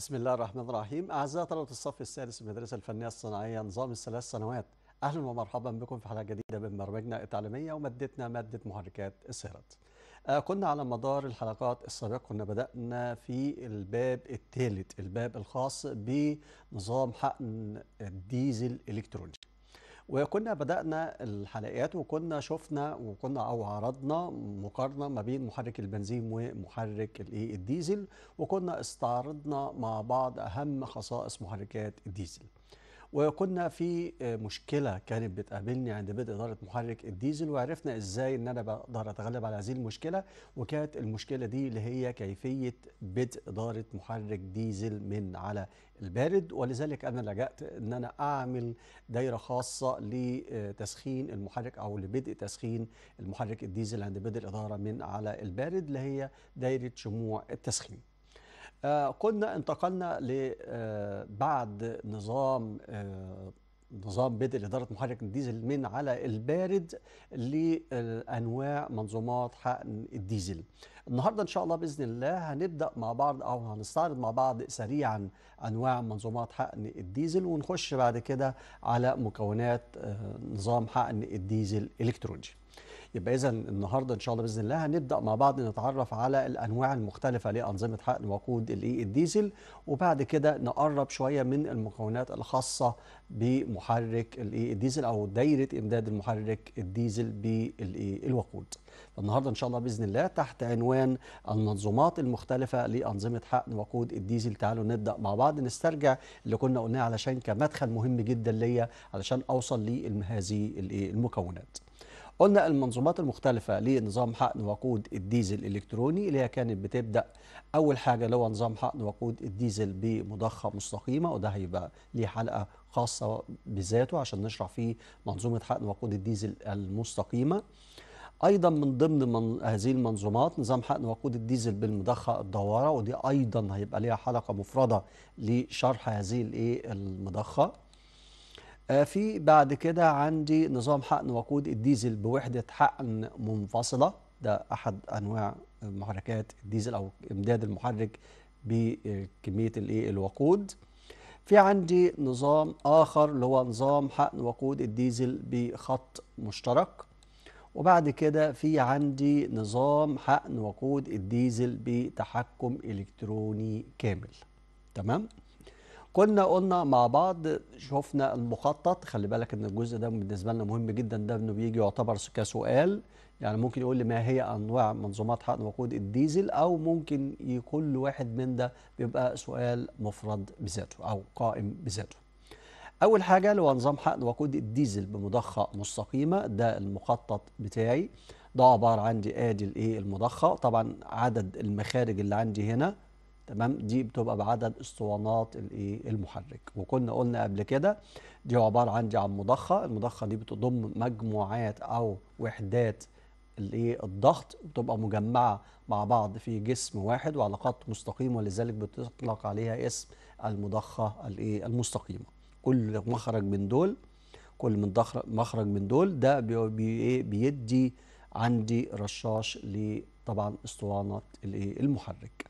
بسم الله الرحمن الرحيم أعزائي طلبة الصف السادس من المدرسة الفنية الصناعية نظام الثلاث سنوات أهلا ومرحبا بكم في حلقة جديدة من برامجنا التعليمية ومادتنا مادة محركات السيارات آه، كنا على مدار الحلقات السابقة كنا بدأنا في الباب الثالث الباب الخاص بنظام حقن الديزل الإلكتروني وكنا بدأنا الحلقات وكنا شفنا وكنا أو عرضنا مقارنة ما بين محرك البنزين ومحرك إيه الديزل وكنا استعرضنا مع بعض أهم خصائص محركات الديزل وكنا في آه، مشكله كانت بتقابلني عند بدء اداره محرك الديزل وعرفنا ازاي ان انا بقدر اتغلب على هذه المشكله وكانت المشكله دي اللي هي كيفيه بدء اداره محرك ديزل من على البارد ولذلك انا لجأت ان انا اعمل دايره خاصه لتسخين آه، المحرك او لبدء تسخين المحرك الديزل عند بدء الاداره من على البارد اللي هي دايره شموع التسخين آه، كنا انتقلنا آه، بعد نظام آه، نظام بدء لإدارة محرك الديزل من على البارد لأنواع منظومات حقن الديزل النهاردة إن شاء الله بإذن الله هنبدأ مع بعض أو هنستعرض مع بعض سريعا أنواع منظومات حقن الديزل ونخش بعد كده على مكونات نظام حقن الديزل الإلكتروني يبقى اذا النهارده ان شاء الله باذن الله هنبدا مع بعض نتعرف على الانواع المختلفه لانظمه حقن وقود الديزل وبعد كده نقرب شويه من المكونات الخاصه بمحرك الايه الديزل او دايره امداد المحرك الديزل بالوقود. الوقود النهارده ان شاء الله باذن الله تحت عنوان المنظومات المختلفه لانظمه حقن وقود الديزل تعالوا نبدا مع بعض نسترجع اللي كنا قلناه علشان كمدخل مهم جدا ليا علشان اوصل لهذه المكونات قلنا المنظومات المختلفة لنظام حقن وقود الديزل الإلكتروني اللي هي كانت بتبدأ أول حاجة اللي هو نظام حقن وقود الديزل بمضخة مستقيمة وده هيبقى ليه حلقة خاصة بذاته عشان نشرح فيه منظومة حقن وقود الديزل المستقيمة ايضا من ضمن من هذه المنظومات نظام حقن وقود الديزل بالمضخه الدواره ودي ايضا هيبقى ليها حلقه مفرده لشرح هذه الايه المضخه آه، في بعد كده عندي نظام حقن وقود الديزل بوحدة حقن منفصلة ده أحد أنواع محركات الديزل أو إمداد المحرك بكمية إيه الوقود في عندي نظام آخر اللي هو نظام حقن وقود الديزل بخط مشترك وبعد كده في عندي نظام حقن وقود الديزل بتحكم إلكتروني كامل تمام؟ كنا قلنا مع بعض شفنا المخطط خلي بالك ان الجزء ده بالنسبه لنا مهم جدا ده انه بيجي يعتبر كسؤال يعني ممكن يقول لي ما هي انواع منظومات حقن وقود الديزل او ممكن كل واحد من ده بيبقى سؤال مفرد بذاته او قائم بذاته اول حاجه اللي هو نظام حقن وقود الديزل بمضخه مستقيمه ده المخطط بتاعي ده عباره عندي ادي الايه المضخه طبعا عدد المخارج اللي عندي هنا تمام دي بتبقى بعدد اسطوانات الايه المحرك وكنا قلنا قبل كده دي عباره عندي عن مضخه المضخه دي بتضم مجموعات او وحدات الايه الضغط بتبقى مجمعه مع بعض في جسم واحد وعلاقات مستقيمه ولذلك بتطلق عليها اسم المضخه الايه المستقيمه كل مخرج من دول كل من مخرج من دول ده بي إيه؟ بيدي عندي رشاش لطبعا اسطوانه الايه المحرك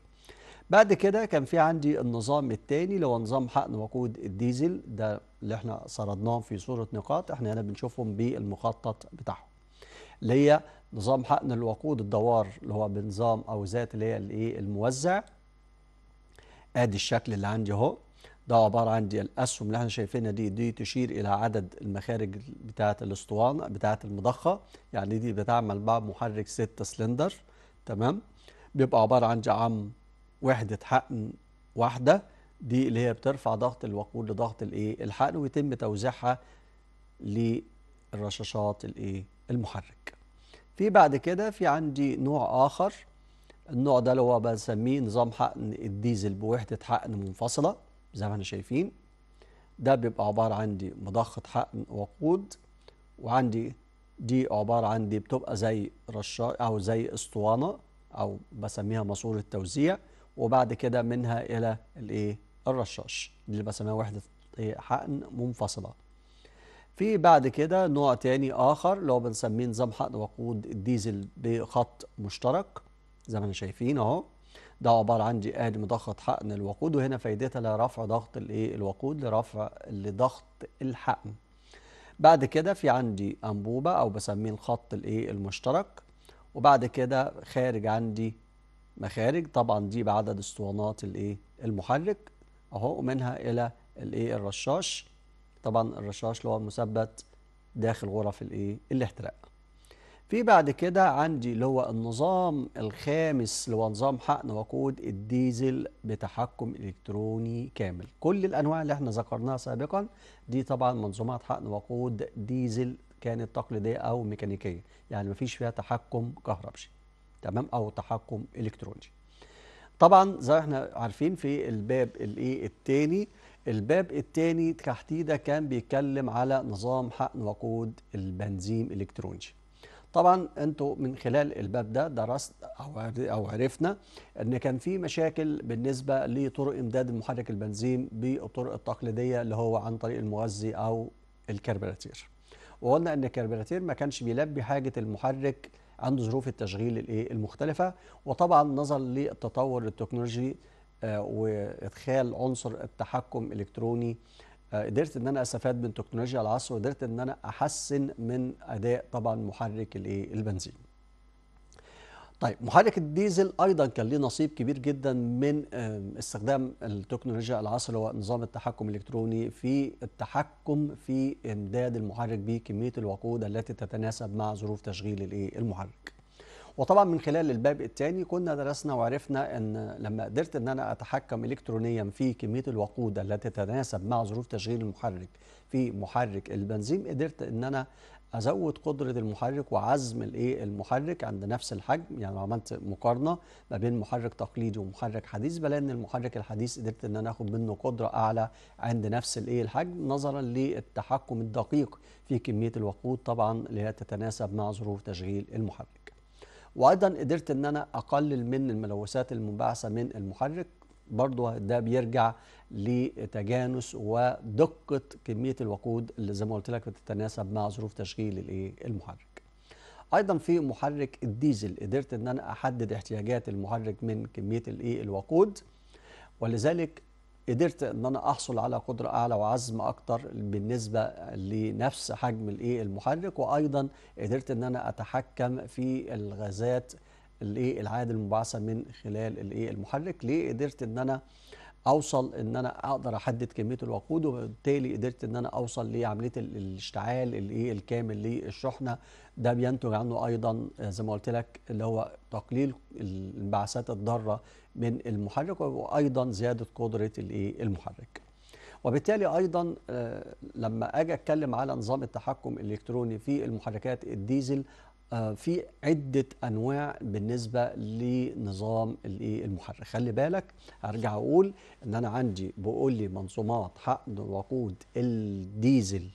بعد كده كان في عندي النظام الثاني اللي هو نظام حقن وقود الديزل ده اللي احنا سردناه في صورة نقاط احنا هنا بنشوفهم بالمخطط بتاعهم اللي هي نظام حقن الوقود الدوار اللي هو بنظام او ذات اللي هي الايه الموزع ادي الشكل اللي عندي اهو ده عبارة عن الأسهم اللي احنا شايفينها دي دي تشير إلى عدد المخارج بتاعة الاسطوانة بتاعة المضخة يعني دي بتعمل مع محرك 6 سلندر تمام بيبقى عبارة عن عم وحده حقن واحده دي اللي هي بترفع ضغط الوقود لضغط الايه الحقن ويتم توزيعها للرشاشات الايه المحرك في بعد كده في عندي نوع اخر النوع ده اللي هو بنسميه نظام حقن الديزل بوحده حقن منفصله زي ما احنا شايفين ده بيبقى عباره عندي مضخه حقن وقود وعندي دي عباره عندي بتبقى زي رشا او زي اسطوانه او بسميها ماسوره توزيع وبعد كده منها الى الايه الرشاش اللي بسميها وحده إيه؟ حقن منفصله في بعد كده نوع تاني اخر اللي هو بنسميه نظام حقن وقود الديزل بخط مشترك زي ما احنا شايفين اهو ده عباره عن ادي مضخه حقن الوقود وهنا فائدتها لرفع ضغط الايه الوقود لرفع لضغط الحقن بعد كده في عندي انبوبه او بسميه الخط الايه المشترك وبعد كده خارج عندي مخارج طبعا دي بعدد اسطوانات الايه المحرك اهو ومنها الى الايه الرشاش طبعا الرشاش اللي هو المثبت داخل غرف الايه الاحتراق في بعد كده عندي اللي هو النظام الخامس اللي هو نظام حقن وقود الديزل بتحكم الكتروني كامل كل الانواع اللي احنا ذكرناها سابقا دي طبعا منظومات حقن وقود ديزل كانت تقليديه او ميكانيكيه يعني مفيش فيها تحكم كهربشي تمام او تحكم الكتروني طبعا زي ما احنا عارفين في الباب الايه الثاني الباب الثاني تحديدا كان بيتكلم على نظام حقن وقود البنزين الالكتروني طبعا انتوا من خلال الباب ده درست او عرفنا ان كان في مشاكل بالنسبه لطرق امداد المحرك البنزين بالطرق التقليديه اللي هو عن طريق المغذي او الكربراتير وقلنا ان الكربراتير ما كانش بيلبي حاجه المحرك عند ظروف التشغيل الايه المختلفه وطبعا نظرا للتطور التكنولوجي آه، وادخال عنصر التحكم الالكتروني آه، قدرت ان انا استفاد من تكنولوجيا العصر وقدرت ان انا احسن من اداء طبعا محرك الايه البنزين طيب محرك الديزل ايضا كان له نصيب كبير جدا من استخدام التكنولوجيا العصر هو نظام التحكم الالكتروني في التحكم في امداد المحرك بكميه الوقود التي تتناسب مع ظروف تشغيل الايه المحرك وطبعا من خلال الباب الثاني كنا درسنا وعرفنا ان لما قدرت ان انا اتحكم الكترونيا في كميه الوقود التي تتناسب مع ظروف تشغيل المحرك في محرك البنزين قدرت ان انا ازود قدره المحرك وعزم الايه المحرك عند نفس الحجم يعني لو عملت مقارنه ما بين محرك تقليدي ومحرك حديث بلاقي ان المحرك الحديث قدرت ان انا اخد منه قدره اعلى عند نفس الايه الحجم نظرا للتحكم الدقيق في كميه الوقود طبعا اللي هي تتناسب مع ظروف تشغيل المحرك وايضا قدرت ان انا اقلل من الملوثات المنبعثه من المحرك برضو ده بيرجع لتجانس ودقه كميه الوقود اللي زي ما قلت لك بتتناسب مع ظروف تشغيل الايه المحرك ايضا في محرك الديزل قدرت ان انا احدد احتياجات المحرك من كميه الايه الوقود ولذلك قدرت ان انا احصل على قدره اعلى وعزم اكتر بالنسبه لنفس حجم الايه المحرك وايضا قدرت ان انا اتحكم في الغازات الايه العاد المبعثة من خلال الايه المحرك ليه قدرت ان انا اوصل ان انا اقدر احدد كميه الوقود وبالتالي قدرت ان انا اوصل لعمليه الاشتعال الايه الكامل للشحنه ده بينتج عنه ايضا زي ما قلت لك اللي هو تقليل الانبعاثات الضاره من المحرك وايضا زياده قدره الايه المحرك وبالتالي ايضا آه، لما اجي اتكلم على نظام التحكم الالكتروني في المحركات الديزل آه، في عدة أنواع بالنسبة لنظام إيه، المحرك خلي بالك أرجع أقول إن أنا عندي بقول لي منظومات حقن وقود الديزل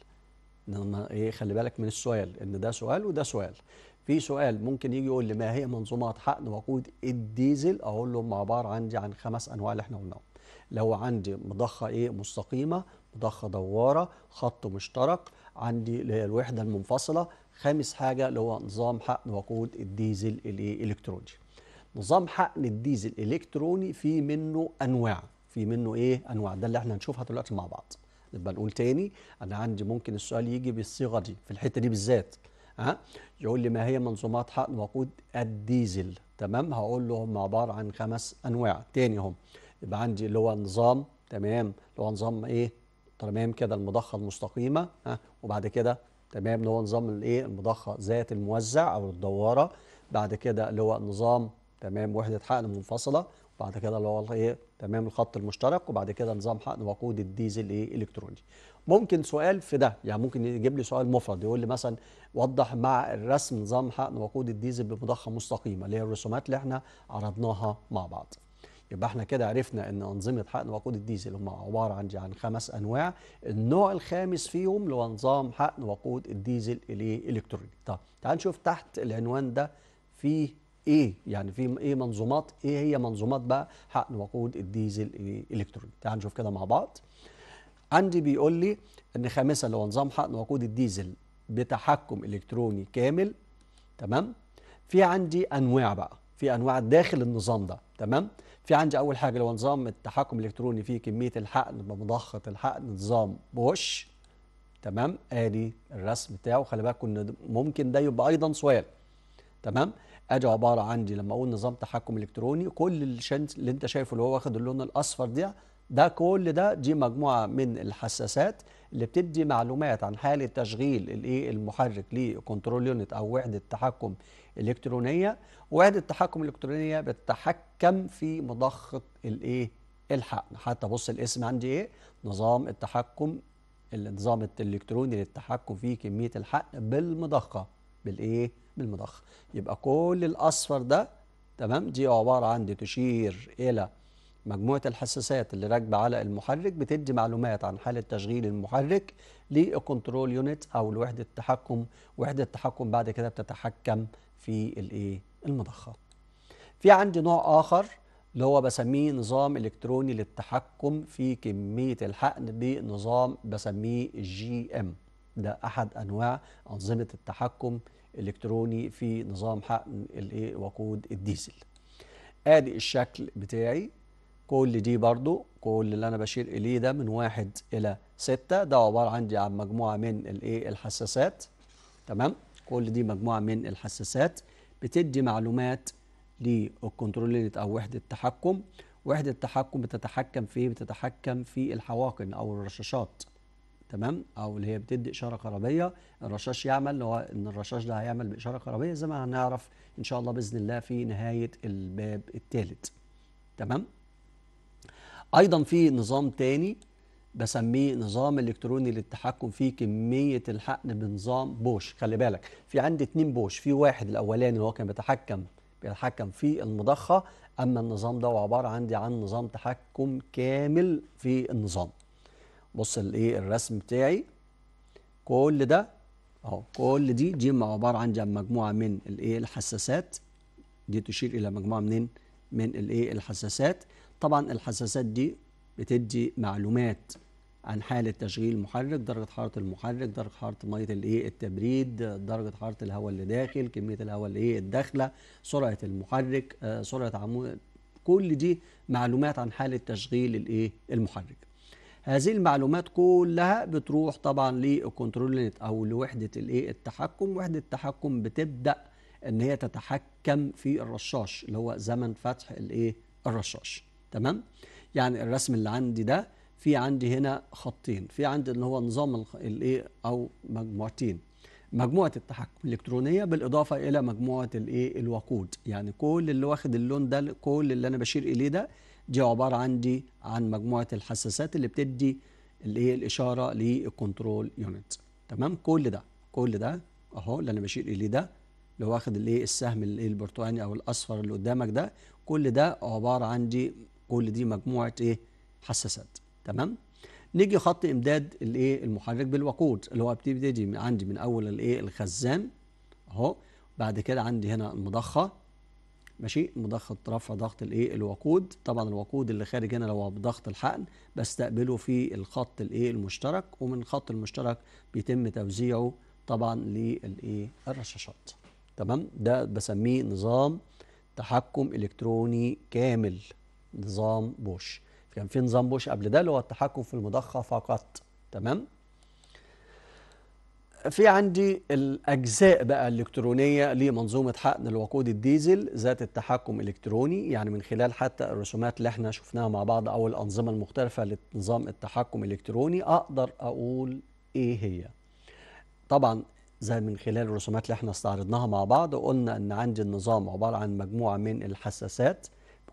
إيه خلي بالك من السؤال إن ده سؤال وده سؤال في سؤال ممكن يجي يقول لي ما هي منظومات حقن وقود الديزل أقول له عبارة عندي عن خمس أنواع اللي إحنا قلناهم لو عندي مضخة إيه مستقيمة مضخة دوارة خط مشترك عندي الوحدة المنفصلة خامس حاجة اللي هو نظام حقن وقود الديزل الإلكتروني نظام حقن الديزل الإلكتروني في منه أنواع في منه إيه أنواع ده اللي احنا هنشوفها دلوقتي مع بعض نبقى نقول تاني أنا عندي ممكن السؤال يجي بالصيغة دي في الحتة دي بالذات ها يقول لي ما هي منظومات حقن وقود الديزل تمام هقول له هم عبارة عن خمس أنواع تاني هم يبقى عندي اللي هو نظام تمام اللي هو نظام إيه تمام كده المضخة المستقيمة ها وبعد كده تمام اللي هو نظام الايه المضخه ذات الموزع او الدواره بعد كده اللي هو نظام تمام وحده حقن منفصله بعد كده اللي هو الايه تمام الخط المشترك وبعد كده نظام حقن وقود الديزل ايه الكتروني ممكن سؤال في ده يعني ممكن يجيب لي سؤال مفرد يقول لي مثلا وضح مع الرسم نظام حقن وقود الديزل بمضخه مستقيمه اللي هي الرسومات اللي احنا عرضناها مع بعض يبقى احنا كده عرفنا ان انظمه حقن وقود الديزل هم عباره عن عن خمس انواع النوع الخامس فيهم اللي هو نظام حقن وقود الديزل الالكتروني طب تعال نشوف تحت العنوان ده في ايه يعني في ايه منظومات ايه هي منظومات بقى حقن وقود الديزل الالكتروني تعال نشوف كده مع بعض عندي بيقول لي ان خامسا اللي هو نظام حقن وقود الديزل بتحكم الكتروني كامل تمام في عندي انواع بقى في انواع داخل النظام ده تمام في عندي اول حاجه اللي هو نظام التحكم الالكتروني فيه كميه الحقن بمضخه الحقن نظام بوش تمام ادي الرسم بتاعه خلي بالك ان ممكن ده يبقى ايضا سؤال تمام ادي عباره عندي لما اقول نظام تحكم الكتروني كل الشنت اللي انت شايفه اللي هو واخد اللون الاصفر ده ده كل ده دي مجموعه من الحساسات اللي بتدي معلومات عن حاله تشغيل الايه المحرك لكنترول يونت او وحده تحكم الإلكترونية وحدة التحكم الإلكترونية بتتحكم في مضخة الإيه؟ الحقن حتى بص الاسم عندي إيه؟ نظام التحكم النظام الإلكتروني للتحكم في كمية الحقن بالمضخة بالإيه؟ بالمضخة يبقى كل الأصفر ده تمام دي عبارة عن تشير إلى مجموعة الحساسات اللي راكبة على المحرك بتدي معلومات عن حالة تشغيل المحرك للكنترول يونت أو لوحدة التحكم وحدة التحكم بعد كده بتتحكم في الإيه المضخة في عندي نوع آخر اللي هو بسميه نظام إلكتروني للتحكم في كمية الحقن بنظام بسميه جي ام ده أحد أنواع أنظمة التحكم الإلكتروني في نظام حقن الإيه؟ وقود الديزل ادي الشكل بتاعي كل دي برضو كل اللي انا بشير اليه ده من واحد الى ستة ده عباره عندي عن مجموعه من الايه الحساسات تمام كل دي مجموعه من الحساسات بتدي معلومات للكنترول يونت او وحده التحكم وحده التحكم بتتحكم في ايه بتتحكم في الحواقن او الرشاشات تمام او اللي هي بتدي اشاره كهربيه الرشاش يعمل اللي هو ان الرشاش ده هيعمل باشاره كهربيه زي ما هنعرف ان شاء الله باذن الله في نهايه الباب الثالث تمام ايضا في نظام تاني بسميه نظام الكتروني للتحكم في كميه الحقن بنظام بوش خلي بالك في عندي اتنين بوش في واحد الاولاني اللي هو كان بيتحكم بيتحكم في المضخه اما النظام ده عباره عندي عن نظام تحكم كامل في النظام بص الايه الرسم بتاعي كل ده اهو كل دي دي عباره عندي عن مجموعه من الايه الحساسات دي تشير الى مجموعه منين من الايه الحساسات طبعا الحساسات دي بتدي معلومات عن حالة تشغيل المحرك درجة حرارة المحرك درجة حرارة مية الايه التبريد درجة حرارة الهواء اللي داخل كمية الهواء اللي ايه الداخلة سرعة المحرك آه، سرعة عمود كل دي معلومات عن حالة تشغيل الايه المحرك هذه المعلومات كلها بتروح طبعا للكنترول او لوحدة الايه التحكم وحدة التحكم بتبدأ ان هي تتحكم في الرشاش اللي هو زمن فتح الايه الرشاش تمام يعني الرسم اللي عندي ده في عندي هنا خطين في عندي اللي هو نظام الايه او مجموعتين مجموعه التحكم الالكترونيه بالاضافه الى مجموعه الايه الوقود يعني كل اللي واخد اللون ده كل اللي انا بشير اليه ده دي عباره عندي عن مجموعه الحساسات اللي بتدي الايه الاشاره للكنترول يونت تمام كل ده كل ده اهو اللي انا بشير اليه ده اللي واخد الايه السهم الايه البرتقاني او الاصفر اللي قدامك ده كل ده عباره عندي كل دي مجموعه ايه حساسات تمام نيجي خط امداد الايه المحرك بالوقود اللي هو بتبتدي عندي من اول الايه الخزان اهو بعد كده عندي هنا المضخه ماشي مضخه رفع ضغط الايه الوقود طبعا الوقود اللي خارج هنا لو بضغط الحقن بستقبله في الخط الايه المشترك ومن الخط المشترك بيتم توزيعه طبعا للايه الرشاشات تمام ده بسميه نظام تحكم الكتروني كامل نظام بوش كان في نظام بوش قبل ده اللي هو التحكم في المضخه فقط تمام في عندي الأجزاء بقى الإلكترونية لمنظومة حقن الوقود الديزل ذات التحكم الإلكتروني يعني من خلال حتى الرسومات اللي احنا شفناها مع بعض أو الأنظمة المختلفة لنظام التحكم الإلكتروني أقدر أقول إيه هي طبعا زي من خلال الرسومات اللي احنا استعرضناها مع بعض وقلنا أن عندي النظام عبارة عن مجموعة من الحساسات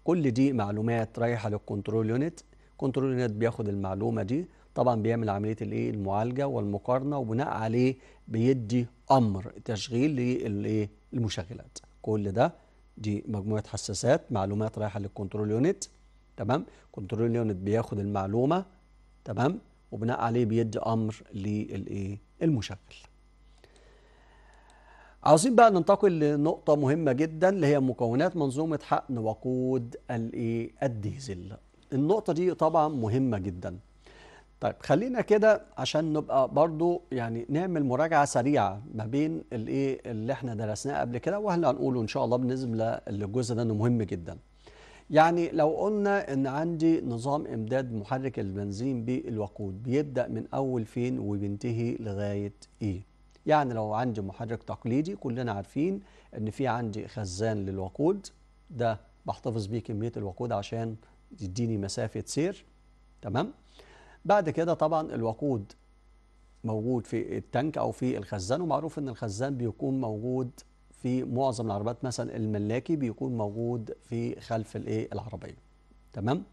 كل دي معلومات رايحه للكنترول يونت كنترول يونت بياخد المعلومه دي طبعا بيعمل عمليه الايه المعالجه والمقارنه وبناء عليه بيدي امر تشغيل للايه المشغلات كل ده دي مجموعه حساسات معلومات رايحه للكنترول يونت تمام كنترول يونت بياخد المعلومه تمام وبناء عليه بيدي امر للايه المشغل عاوزين بقى ننتقل لنقطة مهمة جدا اللي هي مكونات منظومة حقن وقود الايه الديزل. النقطة دي طبعا مهمة جدا. طيب خلينا كده عشان نبقى برضو يعني نعمل مراجعة سريعة ما بين الايه اللي احنا درسناه قبل كده واللي هنقوله ان شاء الله بالنسبة للجزء ده انه مهم جدا. يعني لو قلنا ان عندي نظام امداد محرك البنزين بالوقود بيبدأ من اول فين وبينتهي لغاية ايه؟ يعني لو عندي محرك تقليدي كلنا عارفين ان في عندي خزان للوقود ده بحتفظ بيه كمية الوقود عشان يديني مسافة سير تمام بعد كده طبعا الوقود موجود في التانك او في الخزان ومعروف ان الخزان بيكون موجود في معظم العربيات مثلا الملاكي بيكون موجود في خلف الايه العربيه تمام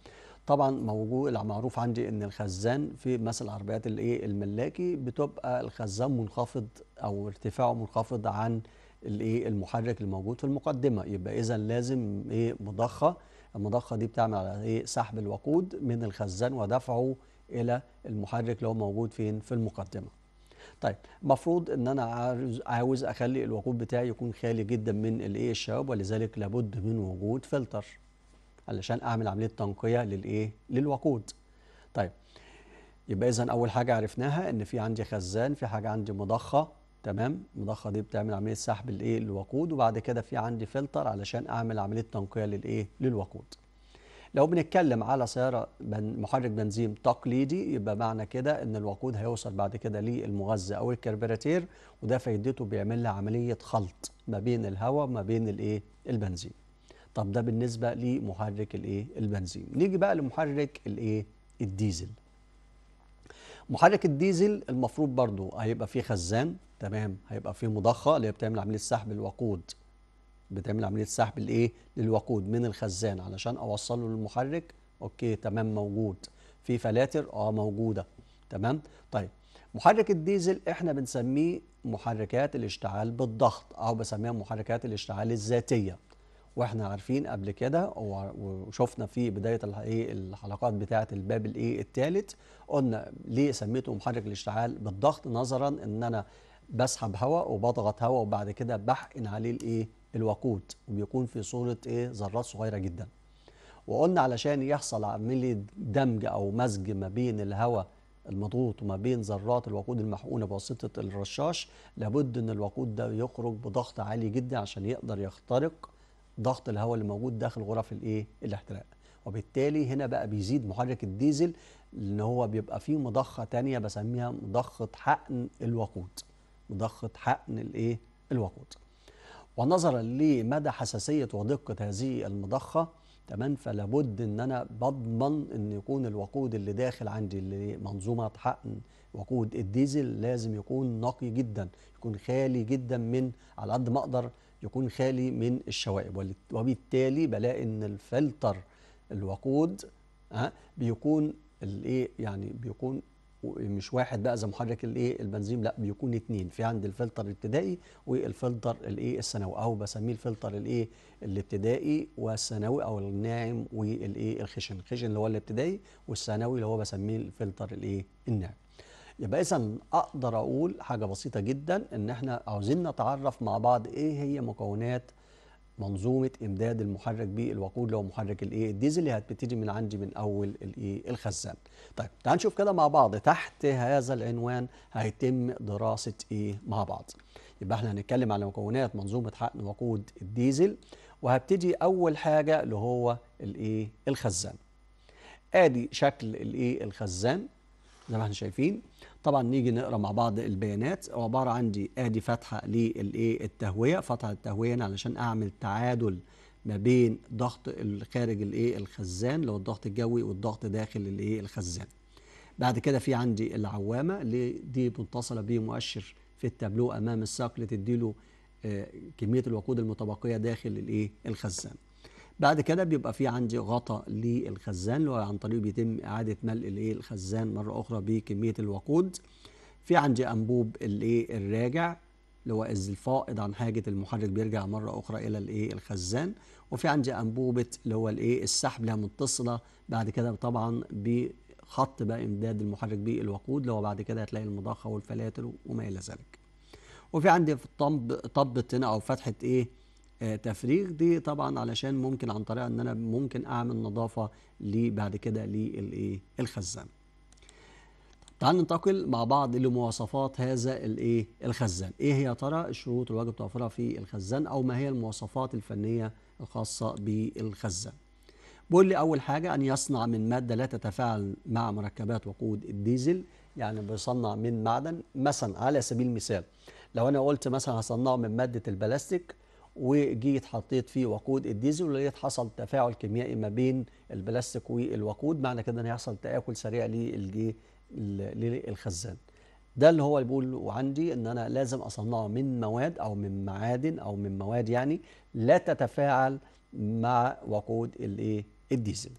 طبعا موجود معروف عندي ان الخزان في مثل العربيات الايه الملاكي بتبقى الخزان منخفض او ارتفاعه منخفض عن الايه المحرك الموجود في المقدمه يبقى اذا لازم ايه مضخه المضخه دي بتعمل على ايه سحب الوقود من الخزان ودفعه الى المحرك اللي هو موجود فين في المقدمه طيب المفروض ان انا عاوز عاوز اخلي الوقود بتاعي يكون خالي جدا من الايه الشوائب ولذلك لابد من وجود فلتر علشان اعمل عمليه تنقيه للايه للوقود طيب يبقى اذا اول حاجه عرفناها ان في عندي خزان في حاجه عندي مضخه تمام المضخه دي بتعمل عمليه سحب الايه للوقود وبعد كده في عندي فلتر علشان اعمل عمليه تنقيه للايه للوقود لو بنتكلم على سيارة بن محرك بنزين تقليدي يبقى معنى كده ان الوقود هيوصل بعد كده للمغذى او الكربراتير وده فايدته بيعمل لها عملية خلط ما بين الهواء ما بين الايه البنزين طب ده بالنسبه لمحرك الايه البنزين نيجي بقى لمحرك الايه الديزل محرك الديزل المفروض برضو هيبقى فيه خزان تمام هيبقى فيه مضخه اللي هي بتعمل عمليه سحب الوقود بتعمل عمليه سحب الايه للوقود من الخزان علشان اوصله للمحرك اوكي تمام موجود في فلاتر اه موجوده تمام طيب محرك الديزل احنا بنسميه محركات الاشتعال بالضغط او بسميها محركات الاشتعال الذاتيه واحنا عارفين قبل كده وشفنا في بدايه الايه الحلقات بتاعه الباب الايه الثالث قلنا ليه سميته محرك الاشتعال بالضغط نظرا ان انا بسحب هواء وبضغط هواء وبعد كده بحقن عليه الايه الوقود وبيكون في صوره ايه ذرات صغيره جدا وقلنا علشان يحصل عمليه دمج او مزج ما بين الهواء المضغوط وما بين ذرات الوقود المحقونه بواسطه الرشاش لابد ان الوقود ده يخرج بضغط عالي جدا عشان يقدر يخترق ضغط الهواء اللي موجود داخل غرف الايه الاحتراق وبالتالي هنا بقى بيزيد محرك الديزل ان هو بيبقى فيه مضخه ثانيه بسميها مضخه حقن الوقود مضخه حقن الايه الوقود ونظرا لمدى حساسيه ودقه هذه المضخه تمام فلا بد ان انا بضمن ان يكون الوقود اللي داخل عندي اللي منظومه حقن وقود الديزل لازم يكون نقي جدا يكون خالي جدا من على قد ما اقدر يكون خالي من الشوائب وبالتالي بلاقي ان الفلتر الوقود ها آه، بيكون الايه يعني بيكون مش واحد بقى زي محرك الايه البنزين لا بيكون اتنين في عند الفلتر الابتدائي والفلتر الايه الثانوي او بسميه الفلتر الايه الابتدائي والثانوي او الناعم والايه الخشن الخشن اللي هو الابتدائي والثانوي اللي هو بسميه الفلتر الايه الناعم يبقى اذا اقدر اقول حاجه بسيطه جدا ان احنا عاوزين نتعرف مع بعض ايه هي مكونات منظومه امداد المحرك بالوقود لو محرك الايه الديزل اللي هتبتدي من عندي من اول الايه الخزان طيب تعال نشوف كده مع بعض تحت هذا العنوان هيتم دراسه ايه مع بعض يبقى احنا هنتكلم على مكونات منظومه حقن وقود الديزل وهبتدي اول حاجه اللي هو الايه الخزان ادي شكل الايه الخزان زي ما احنا شايفين طبعا نيجي نقرا مع بعض البيانات عباره عندي ادي فتحه للايه التهويه فتحه التهويه هنا علشان اعمل تعادل ما بين ضغط الخارج الايه الخزان اللي هو الضغط الجوي والضغط داخل الايه الخزان بعد كده في عندي العوامه اللي دي متصله بمؤشر في التابلو امام الساق لتديله آه، كميه الوقود المتبقيه داخل الايه الخزان بعد كده بيبقى في عندي غطاء للخزان وعن طريقه بيتم اعاده ملء الايه الخزان مره اخرى بكميه الوقود في عندي انبوب الايه الراجع اللي هو الفائض عن حاجه المحرك بيرجع مره اخرى الى الايه الخزان وفي عندي انبوبه اللي هو الايه السحب لها متصله بعد كده طبعا بخط بقى امداد المحرك بالوقود اللي هو بعد كده هتلاقي المضخه والفلاتر وما الى ذلك وفي عندي طب الطنب طبة هنا او فتحه ايه آه، تفريغ دي طبعا علشان ممكن عن طريقها ان انا ممكن اعمل نظافه بعد كده للايه الخزان تعال ننتقل مع بعض لمواصفات هذا الايه الخزان ايه هي يا ترى الشروط الواجب توفرها في الخزان او ما هي المواصفات الفنيه الخاصه بالخزان بيقول لي اول حاجه ان يصنع من ماده لا تتفاعل مع مركبات وقود الديزل يعني بيصنع من معدن مثلا على سبيل المثال لو انا قلت مثلا هصنعه من ماده البلاستيك وجيت حطيت فيه وقود الديزل ولقيت حصل تفاعل كيميائي ما بين البلاستيك والوقود معنى كده ان هيحصل تاكل سريع للخزان ده اللي هو بيقول عندي ان انا لازم اصنعه من مواد او من معادن او من مواد يعني لا تتفاعل مع وقود الايه الديزل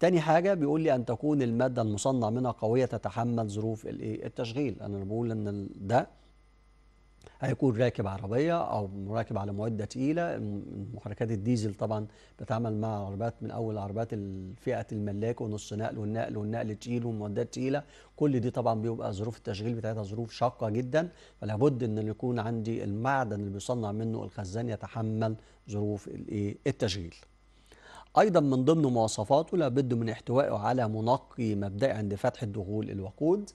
تاني حاجة بيقول لي أن تكون المادة المصنع منها قوية تتحمل ظروف التشغيل أنا بقول أن ده هيكون راكب عربية أو راكب على معدة تقيلة محركات الديزل طبعا بتعمل مع عربات من أول عربات فئة الملاك ونص نقل والنقل والنقل التقيل والمعدات تقيلة كل دي طبعا بيبقى ظروف التشغيل بتاعتها ظروف شاقة جدا فلابد إن يكون عندي المعدن اللي بيصنع منه الخزان يتحمل ظروف إيه، التشغيل أيضا من ضمن مواصفاته لابد من احتوائه على منقي مبدئي عند فتح الدخول الوقود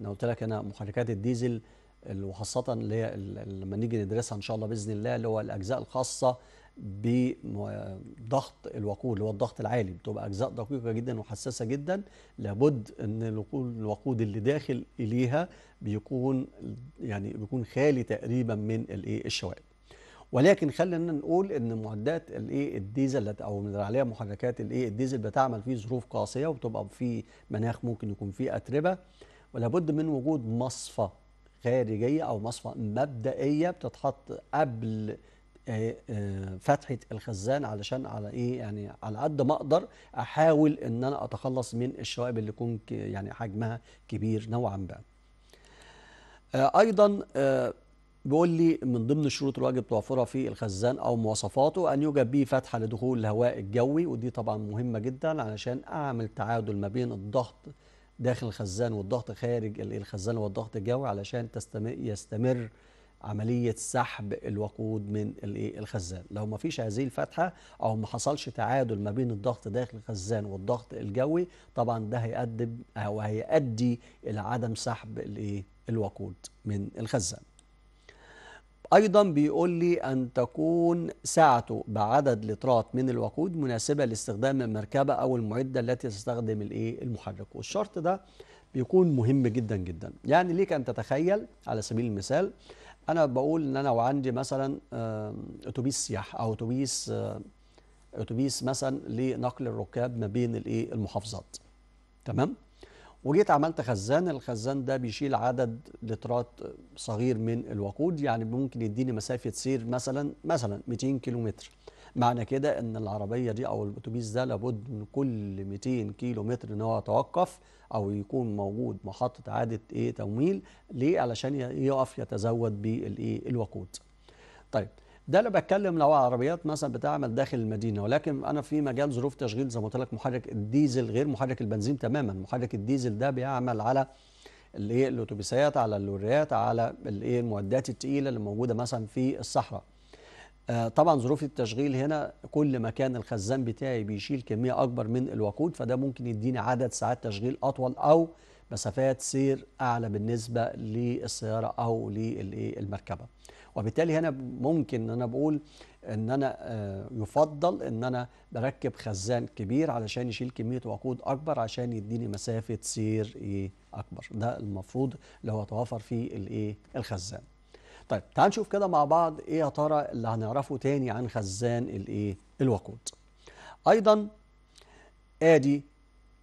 أنا قلت لك أنا محركات الديزل وخاصة اللي هي لما نيجي ندرسها إن شاء الله بإذن الله اللي هو الأجزاء الخاصة بضغط الوقود اللي هو الضغط العالي بتبقى أجزاء دقيقة جدا وحساسة جدا لابد أن الوقود اللي داخل إليها بيكون يعني بيكون خالي تقريبا من الإيه الشوائب ولكن خلينا نقول ان معدات الايه الديزل او بنقول عليها محركات الايه الديزل بتعمل في ظروف قاسيه وبتبقى في مناخ ممكن يكون فيه اتربه ولابد من وجود مصفى خارجيه او مصفى مبدئيه بتتحط قبل آه، آه، فتحه الخزان علشان على ايه يعني على قد ما اقدر احاول ان انا اتخلص من الشوائب اللي يكون يعني حجمها كبير نوعا ما آه، ايضا بيقول لي من ضمن الشروط الواجب توفرها في الخزان او مواصفاته ان يوجد به فتحه لدخول الهواء الجوي ودي طبعا مهمه جدا علشان اعمل تعادل ما بين الضغط داخل الخزان والضغط خارج الخزان والضغط الجوي علشان يستمر عملية سحب الوقود من إيه، الخزان لو ما فيش هذه الفتحة أو ما حصلش تعادل ما بين الضغط داخل الخزان والضغط الجوي طبعا ده هيقدم أو هيؤدي إلى عدم سحب إيه، الوقود من الخزان أيضا بيقول لي أن تكون سعته بعدد لترات من الوقود مناسبة لاستخدام المركبة أو المعدة التي تستخدم الإيه المحرك والشرط ده بيكون مهم جدا جدا يعني ليك أن تتخيل على سبيل المثال أنا بقول إن أنا وعندي مثلا أتوبيس سياحة أو أتوبيس أتوبيس مثلا لنقل الركاب ما بين الإيه المحافظات تمام؟ وجيت عملت خزان الخزان ده بيشيل عدد لترات صغير من الوقود يعني ممكن يديني مسافة سير مثلا مثلا 200 كيلومتر معنى كده ان العربية دي او الاتوبيس ده لابد من كل 200 كيلومتر ان هو يتوقف او يكون موجود محطة اعادة ايه تمويل ليه علشان يقف يتزود بالايه الوقود طيب ده انا بتكلم لو عربيات مثلا بتعمل داخل المدينه ولكن انا في مجال ظروف تشغيل زي ما قلت لك محرك الديزل غير محرك البنزين تماما محرك الديزل ده بيعمل على الايه الاتوبيسات على اللوريات على الايه المعدات الثقيله اللي موجوده مثلا في الصحراء آه، طبعا ظروف التشغيل هنا كل ما كان الخزان بتاعي بيشيل كميه اكبر من الوقود فده ممكن يديني عدد ساعات تشغيل اطول او مسافات سير اعلى بالنسبه للسياره او للمركبه وبالتالي هنا ممكن ان انا بقول ان انا آه، يفضل ان انا بركب خزان كبير علشان يشيل كميه وقود اكبر عشان يديني مسافه سير ايه اكبر ده المفروض اللي هو توافر فيه الايه الخزان طيب تعال نشوف كده مع بعض ايه يا ترى اللي هنعرفه تاني عن خزان الايه الوقود ايضا ادي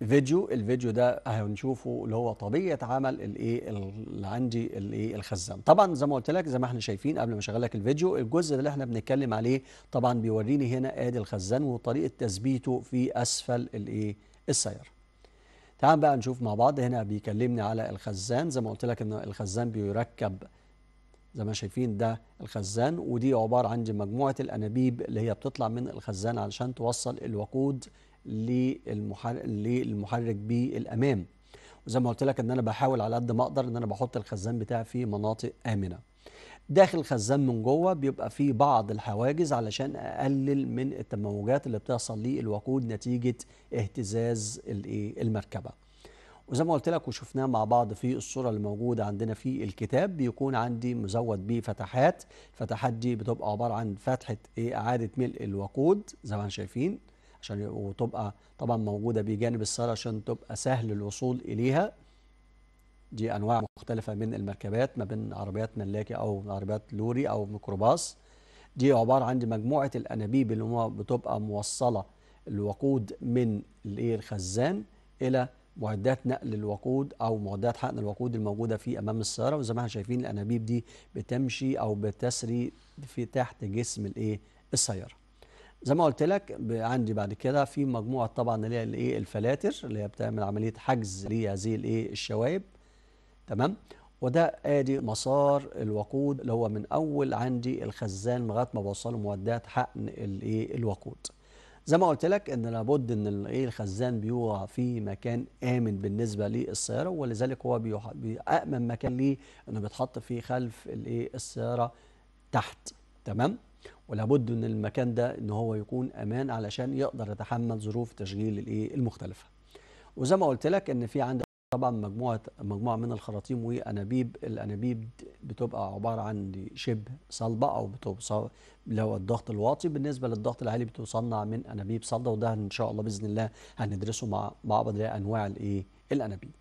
فيديو الفيديو ده هنشوفه اللي هو طبيعه عمل الايه اللي عندي الايه الخزان طبعا زي ما قلت لك زي ما احنا شايفين قبل ما اشغل لك الفيديو الجزء اللي احنا بنتكلم عليه طبعا بيوريني هنا ادي الخزان وطريقه تثبيته في اسفل الايه السياره تعال بقى نشوف مع بعض هنا بيكلمني على الخزان زي ما قلت لك ان الخزان بيركب زي ما شايفين ده الخزان ودي عباره عن مجموعه الانابيب اللي هي بتطلع من الخزان علشان توصل الوقود للمحرك بالامام وزي ما قلت لك ان انا بحاول على قد ما اقدر ان انا بحط الخزان بتاعي في مناطق امنه داخل الخزان من جوه بيبقى فيه بعض الحواجز علشان اقلل من التموجات اللي بتحصل للوقود نتيجه اهتزاز المركبه وزي ما قلت لك وشفناه مع بعض في الصورة اللي موجودة عندنا في الكتاب بيكون عندي مزود بفتحات الفتحات دي بتبقى عبارة عن فتحة إيه، إعادة ملء الوقود زي ما احنا شايفين عشان وتبقى طبعا موجودة بجانب السيارة عشان تبقى سهل الوصول إليها دي أنواع مختلفة من المركبات ما بين عربيات ملاكي أو عربيات لوري أو ميكروباص دي عبارة عن مجموعة الأنابيب اللي بتبقى موصلة الوقود من الخزان إلى معدات نقل الوقود او معدات حقن الوقود الموجوده في امام السياره وزي ما احنا شايفين الانابيب دي بتمشي او بتسري في تحت جسم الايه السياره زي ما قلت لك عندي بعد كده في مجموعه طبعا اللي هي الايه الفلاتر اللي هي بتعمل عمليه حجز لهذه الايه الشوايب تمام وده ادي مسار الوقود اللي هو من اول عندي الخزان لغايه ما بوصله معدات حقن الايه الوقود زي ما قلت لك ان لابد ان الايه الخزان بيوقع في مكان امن بالنسبه للسياره ولذلك هو بامن مكان ليه انه بيتحط فيه خلف الايه السياره تحت تمام ولابد ان المكان ده ان هو يكون امان علشان يقدر يتحمل ظروف تشغيل الايه المختلفه وزي ما قلت لك ان في عندك طبعا مجموعه مجموعه من الخراطيم وانابيب الانابيب بتبقى عباره عن شبه صلبه او بتبقى لو الضغط الواطي بالنسبه للضغط العالي بتصنع من انابيب صلبه وده ان شاء الله باذن الله هندرسه مع بعض انواع الايه الانابيب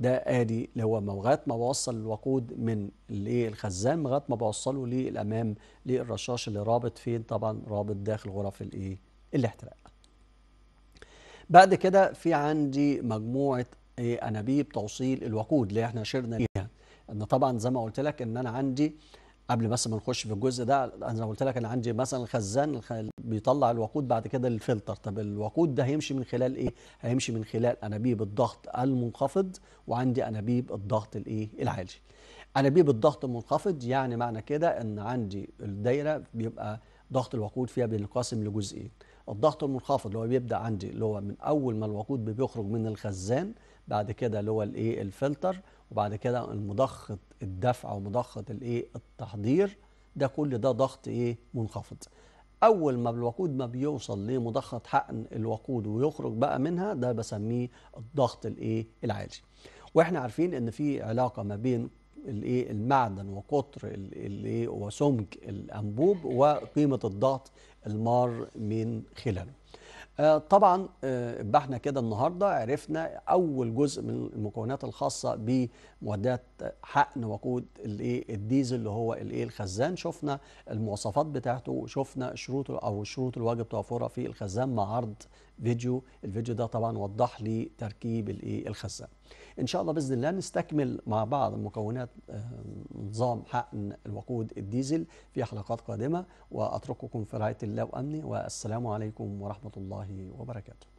ده ادي اللي هو لغايه ما بوصل الوقود من إيه، الخزان لغايه ما بوصله للامام للرشاش اللي رابط فين طبعا رابط داخل غرف الايه الاحتراق بعد كده في عندي مجموعه إيه انابيب توصيل الوقود اللي احنا شرنا ليها ان طبعا زي ما قلت لك ان انا عندي قبل بس ما نخش في الجزء ده انا قلت لك انا عندي مثلا الخزان بيطلع الوقود بعد كده للفلتر طب الوقود ده هيمشي من خلال ايه هيمشي من خلال انابيب الضغط المنخفض وعندي انابيب الضغط الايه العالي انابيب الضغط المنخفض يعني معنى كده ان عندي الدايره بيبقى ضغط الوقود فيها بينقسم لجزئين الضغط المنخفض اللي هو بيبدا عندي اللي هو من اول ما الوقود بيخرج من الخزان بعد كده اللي هو الايه الفلتر وبعد كده المضخة الدفع ومضخة الايه التحضير ده كل ده ضغط ايه منخفض اول ما الوقود ما بيوصل لمضخة حقن الوقود ويخرج بقى منها ده بسميه الضغط الايه العالي واحنا عارفين ان في علاقه ما بين الايه المعدن وقطر الايه وسمك الانبوب وقيمه الضغط المار من خلاله آه، طبعا آه، بحنا كده النهارده عرفنا اول جزء من المكونات الخاصه بمعدات حقن وقود الديزل اللي هو الخزان شفنا المواصفات بتاعته وشفنا شروط او الشروط الواجب توفرها في الخزان مع عرض فيديو الفيديو ده طبعا وضح لي تركيب الخزان إن شاء الله بإذن الله نستكمل مع بعض مكونات آه، نظام حقن الوقود الديزل في حلقات قادمة وأترككم في رعاية الله وامني والسلام عليكم ورحمة الله وبركاته